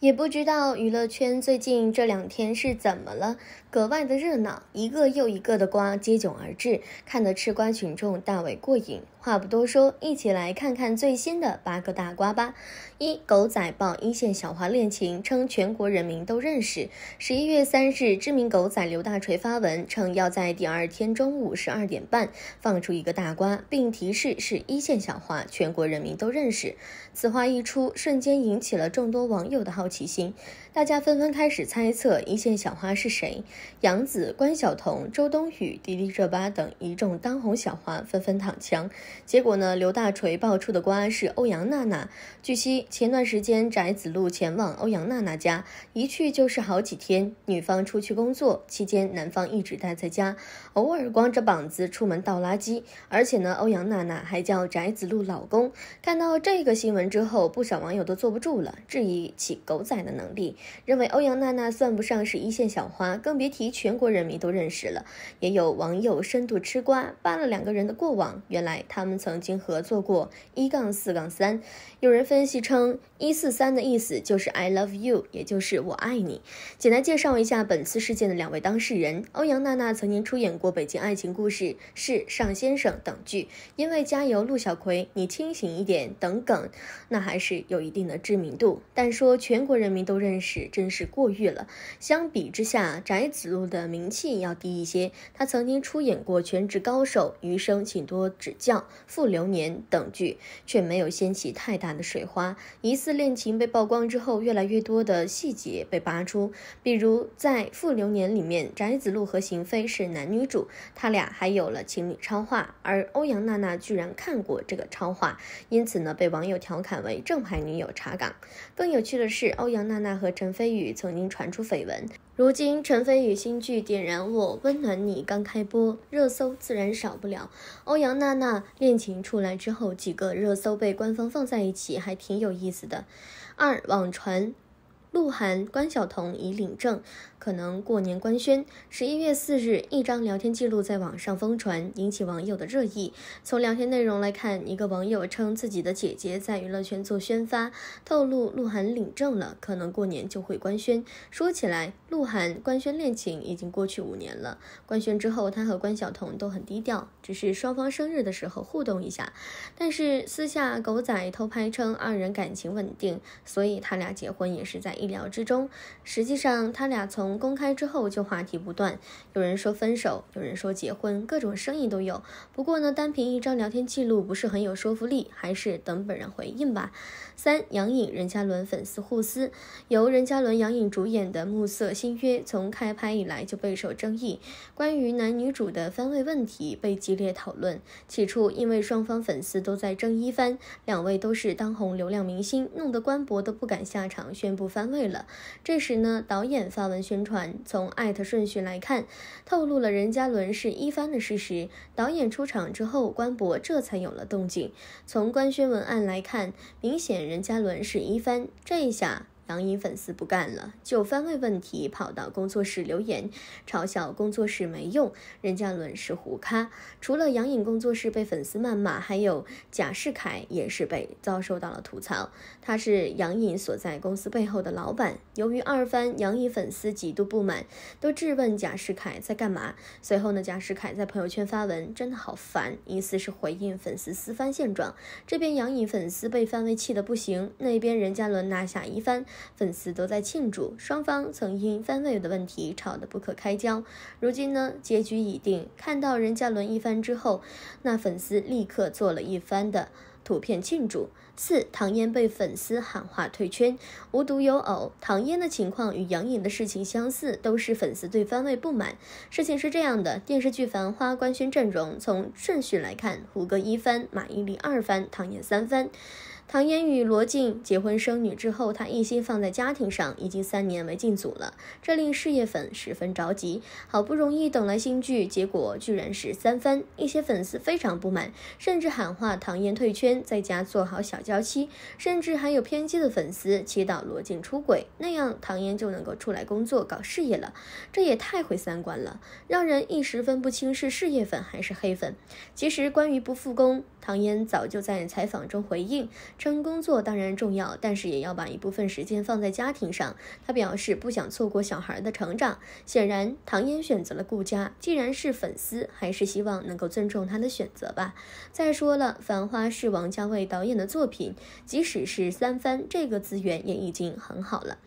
也不知道娱乐圈最近这两天是怎么了，格外的热闹，一个又一个的瓜接踵而至，看得吃瓜群众大为过瘾。话不多说，一起来看看最新的八个大瓜吧。一狗仔曝一线小花恋情，称全国人民都认识。十一月三日，知名狗仔刘大锤发文称，要在第二天中午十二点半放出一个大瓜，并提示是一线小花，全国人民都认识。此话一出，瞬间引起了众多网友的好奇心，大家纷纷开始猜测一线小花是谁。杨紫、关晓彤、周冬雨、迪丽热巴等一众当红小花纷纷躺枪。结果呢？刘大锤爆出的瓜是欧阳娜娜。据悉，前段时间翟子路前往欧阳娜娜家，一去就是好几天。女方出去工作期间，男方一直待在家，偶尔光着膀子出门倒垃圾。而且呢，欧阳娜娜还叫翟子路老公。看到这个新闻之后，不少网友都坐不住了，质疑起狗仔的能力，认为欧阳娜娜算不上是一线小花，更别提全国人民都认识了。也有网友深度吃瓜，扒了两个人的过往。原来他。他们曾经合作过一杠四杠三，有人分析称一四三的意思就是 I love you，也就是我爱你。简单介绍一下本次事件的两位当事人：欧阳娜娜曾经出演过《北京爱情故事》《是上先生》等剧，因为加油陆小葵你清醒一点等梗，那还是有一定的知名度。但说全国人民都认识，真是过誉了。相比之下，翟子路的名气要低一些，他曾经出演过《全职高手》《余生请多指教》。《傅流年》等剧却没有掀起太大的水花。疑似恋情被曝光之后，越来越多的细节被扒出。比如在《傅流年》里面，翟子路和邢菲是男女主，他俩还有了情侣超话，而欧阳娜娜居然看过这个超话，因此呢，被网友调侃为正牌女友查岗。更有趣的是，欧阳娜娜和陈飞宇曾经传出绯闻。如今陈飞宇新剧点燃我温暖你刚开播，热搜自然少不了。欧阳娜娜恋情出来之后，几个热搜被官方放在一起，还挺有意思的。二网传。鹿晗关晓彤已领证，可能过年官宣。十一月四日，一张聊天记录在网上疯传，引起网友的热议。从聊天内容来看，一个网友称自己的姐姐在娱乐圈做宣发，透露鹿晗领证了，可能过年就会官宣。说起来，鹿晗官宣恋情已经过去五年了。官宣之后，他和关晓彤都很低调，只是双方生日的时候互动一下。但是私下狗仔偷拍称二人感情稳定，所以他俩结婚也是在。意料之中，实际上他俩从公开之后就话题不断，有人说分手，有人说结婚，各种声音都有。不过呢，单凭一张聊天记录不是很有说服力，还是等本人回应吧。三杨颖任嘉伦粉丝互撕，由任嘉伦、杨颖主演的《暮色新约》从开拍以来就备受争议，关于男女主的番位问题被激烈讨论。起初因为双方粉丝都在争一番，两位都是当红流量明星，弄得官博都不敢下场宣布番。为了，这时呢，导演发文宣传，从艾特顺序来看，透露了任嘉伦是一番的事实。导演出场之后，官博这才有了动静。从官宣文案来看，明显任嘉伦是一番。这一下。杨颖粉丝不干了，就番位问题跑到工作室留言，嘲笑工作室没用，任嘉伦是糊咖。除了杨颖工作室被粉丝谩骂，还有贾士凯也是被遭受到了吐槽。他是杨颖所在公司背后的老板，由于二番杨颖粉丝极度不满，都质问贾士凯在干嘛。随后呢，贾士凯在朋友圈发文，真的好烦，意思是回应粉丝私番现状。这边杨颖粉丝被番位气得不行，那边任嘉伦拿下一番。粉丝都在庆祝，双方曾因番位的问题吵得不可开交。如今呢，结局已定。看到任嘉伦一番之后，那粉丝立刻做了一番的图片庆祝。四，唐嫣被粉丝喊话退圈，无独有偶，唐嫣的情况与杨颖的事情相似，都是粉丝对番位不满。事情是这样的，电视剧《繁花》官宣阵容，从顺序来看，胡歌一番，马伊琍二番，唐嫣三番。唐嫣与罗晋结婚生女之后，她一心放在家庭上，已经三年没进组了，这令事业粉十分着急。好不容易等来新剧，结果居然是三番，一些粉丝非常不满，甚至喊话唐嫣退圈，在家做好小娇妻。甚至还有偏激的粉丝祈祷罗晋出轨，那样唐嫣就能够出来工作搞事业了。这也太毁三观了，让人一时分不清是事业粉还是黑粉。其实关于不复工，唐嫣早就在采访中回应。称工作当然重要，但是也要把一部分时间放在家庭上。他表示不想错过小孩的成长。显然，唐嫣选择了顾家。既然是粉丝，还是希望能够尊重他的选择吧。再说了，《繁花》是王家卫导演的作品，即使是三番，这个资源也已经很好了。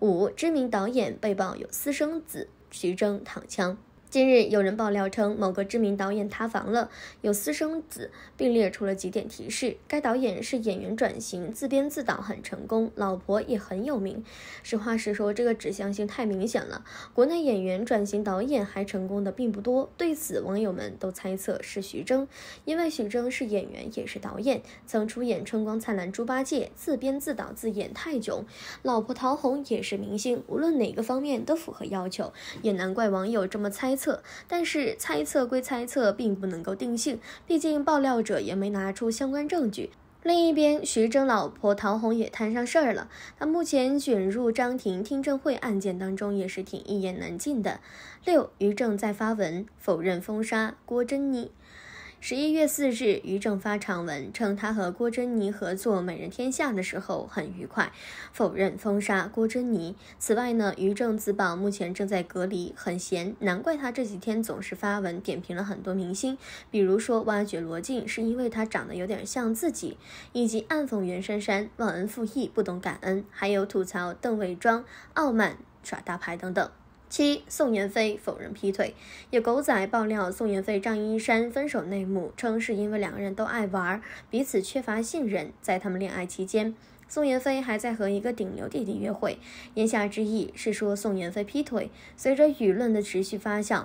五知名导演被曝有私生子，徐峥躺枪。近日，有人爆料称某个知名导演塌房了，有私生子，并列出了几点提示。该导演是演员转型自编自导很成功，老婆也很有名。实话实说，这个指向性太明显了。国内演员转型导演还成功的并不多。对此，网友们都猜测是徐峥，因为徐峥是演员也是导演，曾出演《春光灿烂猪八戒》，自编自导自演《泰囧》，老婆陶虹也是明星，无论哪个方面都符合要求，也难怪网友这么猜。测，但是猜测归猜测，并不能够定性，毕竟爆料者也没拿出相关证据。另一边，徐峥老婆陶虹也摊上事儿了，她目前卷入张庭听证会案件当中，也是挺一言难尽的。六，于正在发文否认封杀郭珍妮。十一月四日，于正发长文称他和郭珍妮合作《美人天下》的时候很愉快，否认封杀郭珍妮。此外呢，于正自曝目前正在隔离，很闲，难怪他这几天总是发文点评了很多明星，比如说挖掘罗晋是因为他长得有点像自己，以及暗讽袁姗姗忘恩负义、不懂感恩，还有吐槽邓伟装傲慢耍大牌等等。七宋妍霏否认劈腿，有狗仔爆料宋妍霏张一山分手内幕，称是因为两个人都爱玩，彼此缺乏信任。在他们恋爱期间，宋妍霏还在和一个顶流弟弟约会，言下之意是说宋妍霏劈腿。随着舆论的持续发酵，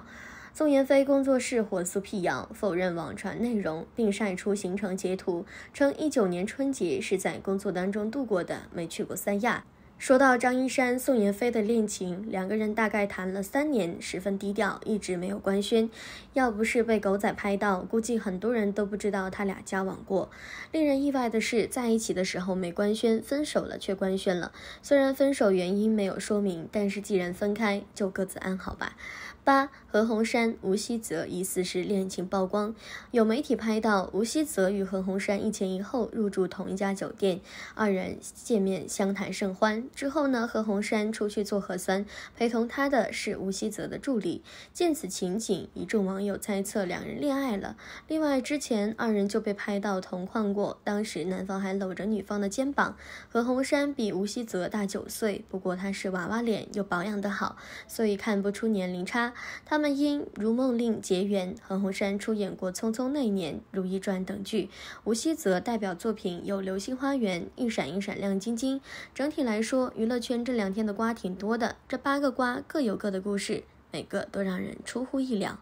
宋妍霏工作室火速辟谣，否认网传内容，并晒出行程截图，称一九年春节是在工作当中度过的，没去过三亚。说到张一山宋妍霏的恋情，两个人大概谈了三年，十分低调，一直没有官宣。要不是被狗仔拍到，估计很多人都不知道他俩交往过。令人意外的是，在一起的时候没官宣，分手了却官宣了。虽然分手原因没有说明，但是既然分开，就各自安好吧。八何鸿燊吴希泽疑似是恋情曝光，有媒体拍到吴希泽与何鸿燊一前一后入住同一家酒店，二人见面相谈甚欢。之后呢，何鸿燊出去做核酸，陪同他的是吴希泽的助理。见此情景，一众网友猜测两人恋爱了。另外，之前二人就被拍到同框过，当时男方还搂着女方的肩膀。何鸿燊比吴希泽大九岁，不过他是娃娃脸又保养得好，所以看不出年龄差。他们因《如梦令》结缘，何鸿燊出演过《匆匆那年》《如懿传》等剧，吴希泽代表作品有《流星花园》《一闪一闪亮晶晶》。整体来说，娱乐圈这两天的瓜挺多的，这八个瓜各有各的故事，每个都让人出乎意料。